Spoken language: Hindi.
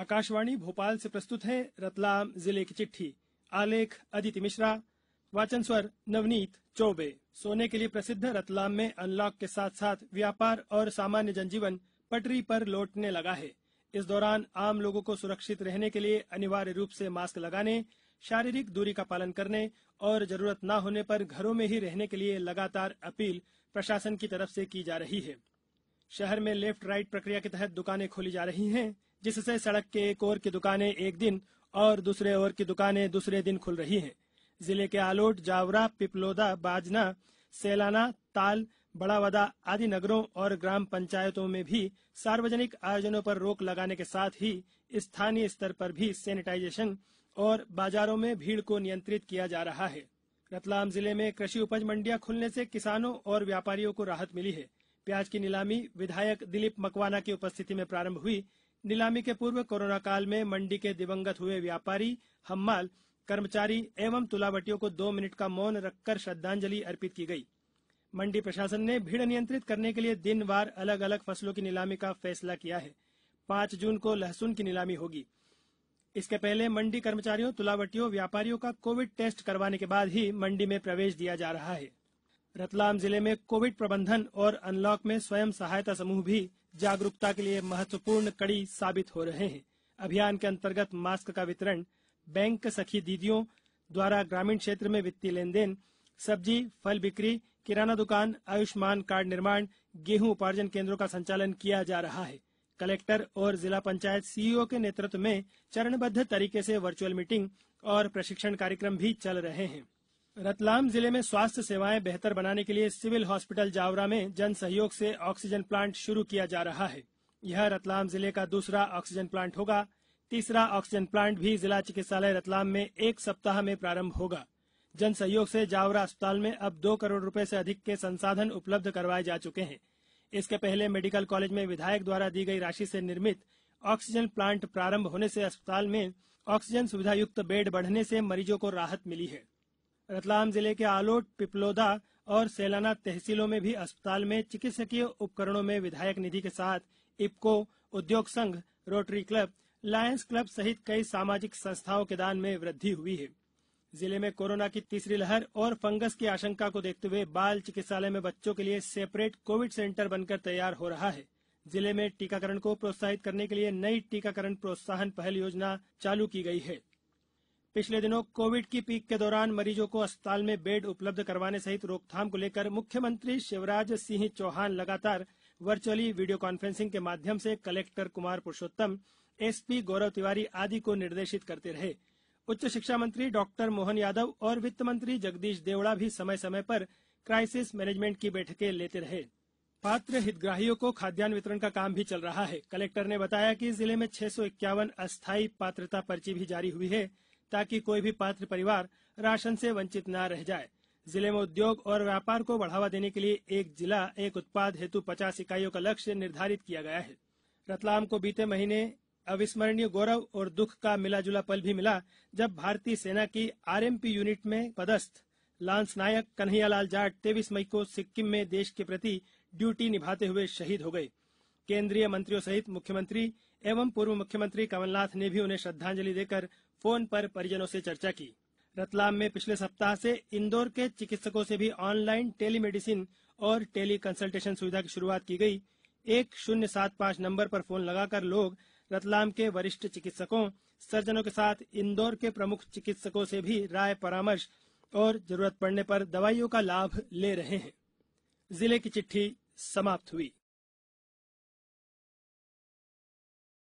आकाशवाणी भोपाल से प्रस्तुत है रतलाम जिले की चिट्ठी आलेख अदिति मिश्रा वाचन स्वर नवनीत चौबे सोने के लिए प्रसिद्ध रतलाम में अनलॉक के साथ साथ व्यापार और सामान्य जनजीवन पटरी पर लौटने लगा है इस दौरान आम लोगों को सुरक्षित रहने के लिए अनिवार्य रूप से मास्क लगाने शारीरिक दूरी का पालन करने और जरूरत न होने पर घरों में ही रहने के लिए लगातार अपील प्रशासन की तरफ से की जा रही है शहर में लेफ्ट राइट प्रक्रिया के तहत दुकानें खोली जा रही हैं जिससे सड़क के एक ओर की दुकानें एक दिन और दूसरे ओर की दुकानें दूसरे दिन खुल रही हैं जिले के आलोट जावरा पिपलोदा बाजना सेलाना ताल बड़ावदा आदि नगरों और ग्राम पंचायतों में भी सार्वजनिक आयोजनों पर रोक लगाने के साथ ही स्थानीय स्तर पर भी सैनिटाइजेशन और बाजारों में भीड़ को नियंत्रित किया जा रहा है रतलाम जिले में कृषि उपज मंडियां खुलने से किसानों और व्यापारियों को राहत मिली है प्याज की नीलामी विधायक दिलीप मकवाना की उपस्थिति में प्रारंभ हुई नीलामी के पूर्व कोरोना काल में मंडी के दिवंगत हुए व्यापारी हम्माल कर्मचारी एवं तुलावटियों को दो मिनट का मौन रखकर श्रद्धांजलि अर्पित की गई मंडी प्रशासन ने भीड़ नियंत्रित करने के लिए दिन वार अलग अलग फसलों की नीलामी का फैसला किया है पांच जून को लहसुन की नीलामी होगी इसके पहले मंडी कर्मचारियों तुलावटियों व्यापारियों का कोविड टेस्ट करवाने के बाद ही मंडी में प्रवेश दिया जा रहा है रतलाम जिले में कोविड प्रबंधन और अनलॉक में स्वयं सहायता समूह भी जागरूकता के लिए महत्वपूर्ण कड़ी साबित हो रहे हैं अभियान के अंतर्गत मास्क का वितरण बैंक सखी दीदियों द्वारा ग्रामीण क्षेत्र में वित्तीय लेन देन सब्जी फल बिक्री किराना दुकान आयुष्मान कार्ड निर्माण गेहूं उपार्जन केंद्रों का संचालन किया जा रहा है कलेक्टर और जिला पंचायत सीईओ के नेतृत्व में चरणबद्ध तरीके से वर्चुअल मीटिंग और प्रशिक्षण कार्यक्रम भी चल रहे हैं रतलाम जिले में स्वास्थ्य सेवाएं बेहतर बनाने के लिए सिविल हॉस्पिटल जावरा में जन सहयोग से ऑक्सीजन प्लांट शुरू किया जा रहा है यह रतलाम जिले का दूसरा ऑक्सीजन प्लांट होगा तीसरा ऑक्सीजन प्लांट भी जिला चिकित्सालय रतलाम में एक सप्ताह में प्रारंभ होगा जन सहयोग से जावरा अस्पताल में अब दो करोड़ रूपए से अधिक के संसाधन उपलब्ध करवाए जा चुके हैं इसके पहले मेडिकल कॉलेज में विधायक द्वारा दी गई राशि से निर्मित ऑक्सीजन प्लांट प्रारंभ होने से अस्पताल में ऑक्सीजन सुविधा युक्त बेड बढ़ने से मरीजों को राहत मिली है रतलाम जिले के आलोट पिपलोदा और सैलाना तहसीलों में भी अस्पताल में चिकित्सकीय उपकरणों में विधायक निधि के साथ इपको उद्योग संघ रोटरी क्लब लायंस क्लब सहित कई सामाजिक संस्थाओं के दान में वृद्धि हुई है जिले में कोरोना की तीसरी लहर और फंगस की आशंका को देखते हुए बाल चिकित्सालय में बच्चों के लिए सेपरेट कोविड सेंटर बनकर तैयार हो रहा है जिले में टीकाकरण को प्रोत्साहित करने के लिए नई टीकाकरण प्रोत्साहन पहल योजना चालू की गई है पिछले दिनों कोविड की पीक के दौरान मरीजों को अस्पताल में बेड उपलब्ध करवाने सहित रोकथाम को लेकर मुख्यमंत्री शिवराज सिंह चौहान लगातार वर्चुअली वीडियो कॉन्फ्रेंसिंग के माध्यम से कलेक्टर कुमार पुरुषोत्तम एसपी गौरव तिवारी आदि को निर्देशित करते रहे उच्च शिक्षा मंत्री डॉक्टर मोहन यादव और वित्त मंत्री जगदीश देवड़ा भी समय समय पर क्राइसिस मैनेजमेंट की बैठकें लेते रहे पात्र हितग्राहियों को खाद्यान्न वितरण का काम भी चल रहा है कलेक्टर ने बताया कि जिले में छह अस्थायी पात्रता पर्ची भी जारी हुई है ताकि कोई भी पात्र परिवार राशन से वंचित न रह जाए जिले में उद्योग और व्यापार को बढ़ावा देने के लिए एक जिला एक उत्पाद हेतु पचास इकाइयों का लक्ष्य निर्धारित किया गया है रतलाम को बीते महीने अविस्मरणीय गौरव और दुख का जुला पल भी मिला जब भारतीय सेना की आरएमपी यूनिट में पदस्थ लांस नायक कन्हैयालाल जाट तेईस मई को सिक्किम में देश के प्रति ड्यूटी निभाते हुए शहीद हो गए केंद्रीय मंत्रियों सहित मुख्यमंत्री एवं पूर्व मुख्यमंत्री कमलनाथ ने भी उन्हें श्रद्धांजलि देकर फोन पर परिजनों से चर्चा की रतलाम में पिछले सप्ताह से इंदौर के चिकित्सकों से भी ऑनलाइन टेलीमेडिसिन और टेली कंसल्टेशन सुविधा की शुरुआत की गई एक शून्य सात पांच नंबर पर फोन लगाकर लोग रतलाम के वरिष्ठ चिकित्सकों सर्जनों के साथ इंदौर के प्रमुख चिकित्सकों से भी राय परामर्श और जरूरत पड़ने पर दवाइयों का लाभ ले रहे हैं जिले की चिट्ठी समाप्त हुई